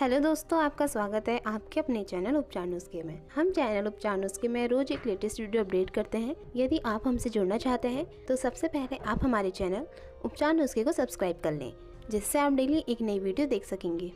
hello दोस्तों आपका स्वागत है आपके अपने चैनल उपचार नुस्खे में हम चैनल उपचार नुस्खे में रोज एक लेटेस्ट वीडियो अपडेट करते हैं यदि आप हमसे जुड़ना चाहते हैं तो सबसे पहले आप हमारे चैनल उपचार नुस्खे को सब्सक्राइब कर लें जिससे आप डेली एक नई वीडियो देख सकेंगे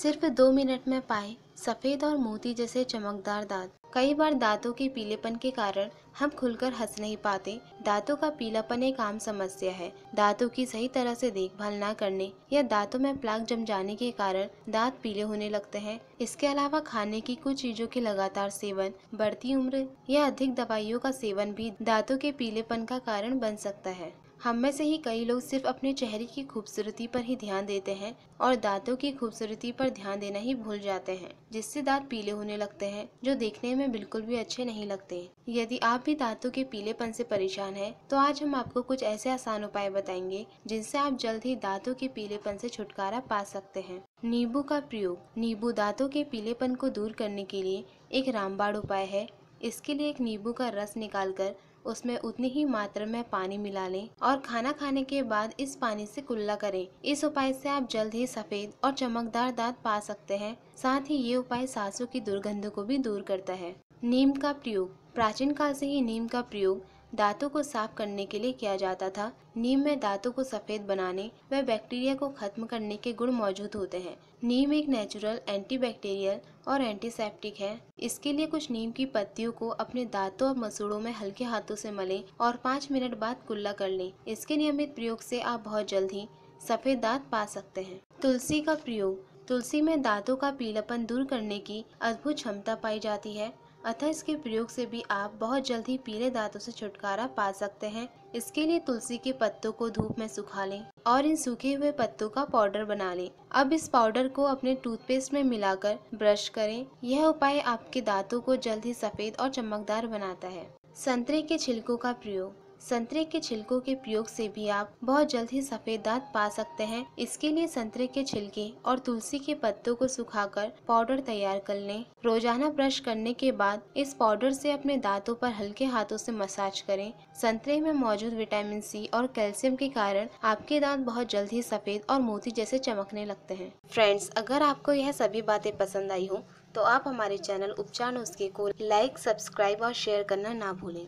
सिर्फ दो मिनट में पाए सफ़ेद और मोती जैसे चमकदार दाँत कई बार दांतों के पीलेपन के कारण हम खुलकर हंस नहीं पाते दांतों का पीलापन एक आम समस्या है दांतों की सही तरह से देखभाल न करने या दांतों में प्लाक जम जाने के कारण दांत पीले होने लगते हैं इसके अलावा खाने की कुछ चीजों के लगातार सेवन बढ़ती उम्र या अधिक दवाइयों का सेवन भी दांतों के पीलेपन का कारण बन सकता है हम में से ही कई लोग सिर्फ अपने चेहरे की खूबसूरती पर ही ध्यान देते हैं और दांतों की खूबसूरती पर ध्यान देना ही भूल जाते हैं जिससे दांत पीले होने लगते हैं जो देखने में बिल्कुल भी अच्छे नहीं लगते यदि आप भी दांतों के पीलेपन से परेशान हैं तो आज हम आपको कुछ ऐसे आसान उपाय बताएंगे जिनसे आप जल्द ही दांतों के पीलेपन से छुटकारा पा सकते हैं नींबू का प्रयोग नींबू दांतों के पीलेपन को दूर करने के लिए एक रामबाड़ उपाय है इसके लिए एक नींबू का रस निकाल कर उसमें उतनी ही मात्रा में पानी मिला लें और खाना खाने के बाद इस पानी से कुल्ला करें इस उपाय से आप जल्द ही सफेद और चमकदार दांत पा सकते हैं साथ ही ये उपाय सांसों की दुर्गंध को भी दूर करता है नीम का प्रयोग प्राचीन काल से ही नीम का प्रयोग दांतों को साफ करने के लिए किया जाता था नीम में दांतों को सफ़ेद बनाने व बैक्टीरिया को खत्म करने के गुण मौजूद होते हैं नीम एक नेचुरल एंटीबैक्टीरियल और एंटीसेप्टिक है इसके लिए कुछ नीम की पत्तियों को अपने दांतों और मसूड़ों में हल्के हाथों से मले और पाँच मिनट बाद कुल्ला कर लें इसके नियमित प्रयोग से आप बहुत जल्द ही सफ़ेद दांत पा सकते हैं तुलसी का प्रयोग तुलसी में दांतों का पीलापन दूर करने की अद्भुत क्षमता पाई जाती है अतः इसके प्रयोग से भी आप बहुत जल्द ही पीले दांतों से छुटकारा पा सकते हैं इसके लिए तुलसी के पत्तों को धूप में सुखा लें और इन सूखे हुए पत्तों का पाउडर बना लें अब इस पाउडर को अपने टूथपेस्ट में मिलाकर ब्रश करें यह उपाय आपके दांतों को जल्द ही सफेद और चमकदार बनाता है संतरे के छिलकों का प्रयोग संतरे के छिलकों के प्रयोग से भी आप बहुत जल्द ही सफेद दांत पा सकते हैं इसके लिए संतरे के छिलके और तुलसी के पत्तों को सुखाकर पाउडर तैयार कर लें रोजाना ब्रश करने के बाद इस पाउडर से अपने दांतों पर हल्के हाथों से मसाज करें संतरे में मौजूद विटामिन सी और कैल्शियम के कारण आपके दांत बहुत जल्द ही सफेद और मोती जैसे चमकने लगते हैं फ्रेंड्स अगर आपको यह सभी बातें पसंद आई हो तो आप हमारे चैनल उपचार नुस्खे को लाइक सब्सक्राइब और शेयर करना ना भूलें